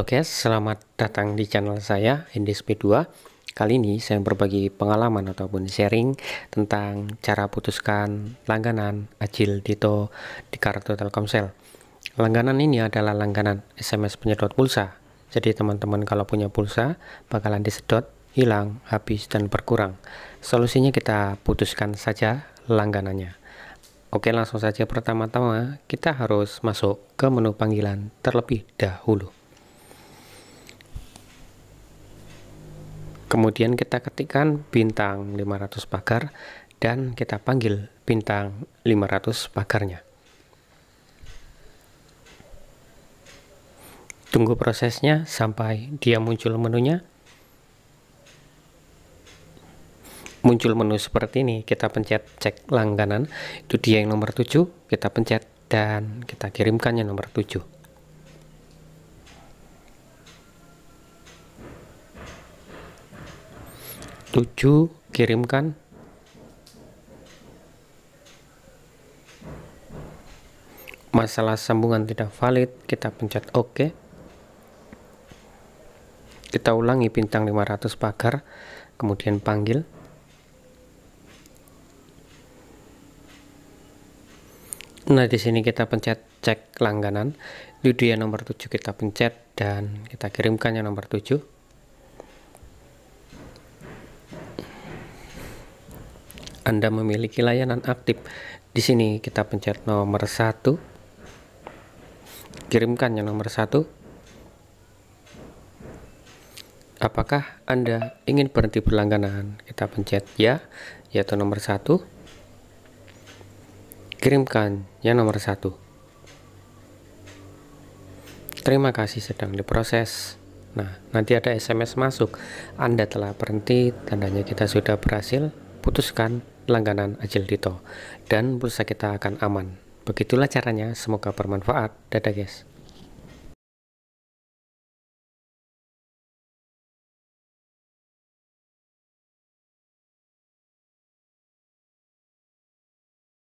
Oke, selamat datang di channel saya, ndsp 2 Kali ini saya berbagi pengalaman ataupun sharing tentang cara putuskan langganan Ajil Dito di kartu Telkomsel. Langganan ini adalah langganan SMS penyedot pulsa. Jadi teman-teman kalau punya pulsa, bakalan disedot, hilang, habis, dan berkurang. Solusinya kita putuskan saja langganannya. Oke, langsung saja pertama-tama kita harus masuk ke menu panggilan terlebih dahulu. Kemudian kita ketikkan bintang 500 pagar dan kita panggil bintang 500 pagarnya. Tunggu prosesnya sampai dia muncul menunya. Muncul menu seperti ini, kita pencet cek langganan, itu dia yang nomor 7, kita pencet dan kita kirimkannya nomor 7. 7 kirimkan masalah sambungan tidak valid kita pencet OK kita ulangi bintang 500 pagar kemudian panggil nah di sini kita pencet cek langganan di dia nomor 7 kita pencet dan kita kirimkan yang nomor 7 Anda memiliki layanan aktif. Di sini kita pencet nomor satu, kirimkan yang nomor satu. Apakah Anda ingin berhenti berlangganan? Kita pencet ya, yaitu nomor satu. Kirimkan yang nomor satu. Terima kasih sedang diproses. Nah, nanti ada SMS masuk. Anda telah berhenti, tandanya kita sudah berhasil. Putuskan langganan Ajil Dito dan pulsa kita akan aman. Begitulah caranya, semoga bermanfaat. Dadah guys.